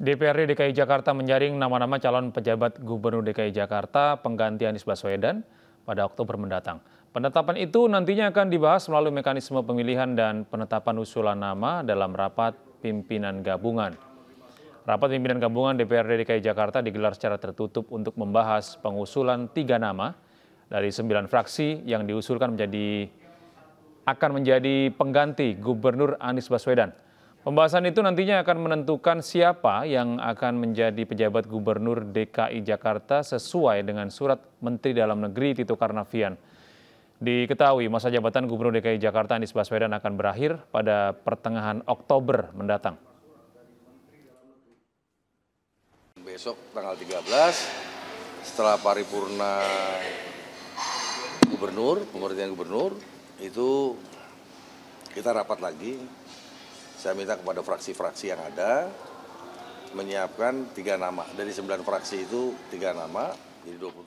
DPRD DKI Jakarta menjaring nama-nama calon pejabat Gubernur DKI Jakarta pengganti Anies Baswedan pada Oktober mendatang. Penetapan itu nantinya akan dibahas melalui mekanisme pemilihan dan penetapan usulan nama dalam rapat pimpinan gabungan. Rapat pimpinan gabungan DPRD DKI Jakarta digelar secara tertutup untuk membahas pengusulan tiga nama dari sembilan fraksi yang diusulkan menjadi akan menjadi pengganti Gubernur Anies Baswedan. Pembahasan itu nantinya akan menentukan siapa yang akan menjadi pejabat gubernur DKI Jakarta sesuai dengan surat Menteri Dalam Negeri Tito Karnavian. Diketahui masa jabatan gubernur DKI Jakarta Anies Baswedan akan berakhir pada pertengahan Oktober mendatang. Besok tanggal 13 setelah paripurna gubernur, pemerintahan gubernur itu kita rapat lagi saya minta kepada fraksi-fraksi yang ada menyiapkan tiga nama. Dari sembilan fraksi itu tiga nama, jadi 27.